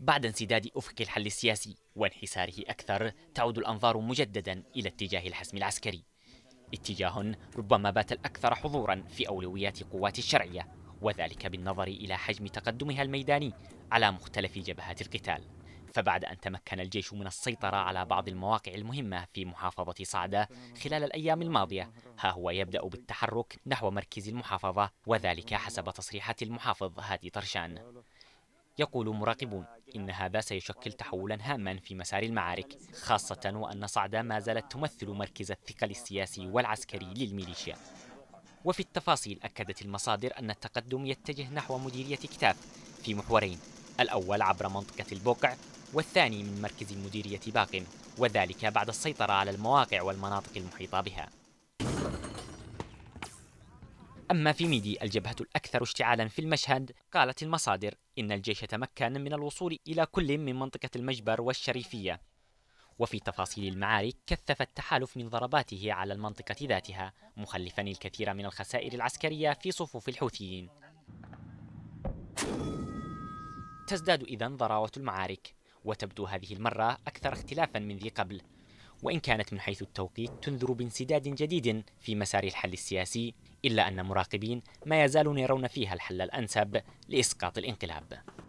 بعد انسداد افق الحل السياسي وانحساره اكثر تعود الانظار مجددا الى اتجاه الحسم العسكري اتجاه ربما بات الاكثر حضورا في اولويات قوات الشرعيه وذلك بالنظر الى حجم تقدمها الميداني على مختلف جبهات القتال فبعد أن تمكن الجيش من السيطرة على بعض المواقع المهمة في محافظة صعدة خلال الأيام الماضية ها هو يبدأ بالتحرك نحو مركز المحافظة وذلك حسب تصريحات المحافظ هادي طرشان يقول مراقبون إن هذا سيشكل تحولا هاما في مسار المعارك خاصة وأن صعدة ما زالت تمثل مركز الثقل السياسي والعسكري للميليشيا وفي التفاصيل أكدت المصادر أن التقدم يتجه نحو مديرية كتاف في محورين الأول عبر منطقة البقع والثاني من مركز مديرية باقم وذلك بعد السيطرة على المواقع والمناطق المحيطة بها أما في ميدي الجبهة الأكثر اشتعالا في المشهد قالت المصادر إن الجيش تمكن من الوصول إلى كل من منطقة المجبر والشريفية وفي تفاصيل المعارك كثف التحالف من ضرباته على المنطقة ذاتها مخلفا الكثير من الخسائر العسكرية في صفوف الحوثيين تزداد إذن ضراوة المعارك وتبدو هذه المرة أكثر اختلافا من ذي قبل وإن كانت من حيث التوقيت تنذر بانسداد جديد في مسار الحل السياسي إلا أن مراقبين ما يزالون يرون فيها الحل الأنسب لإسقاط الانقلاب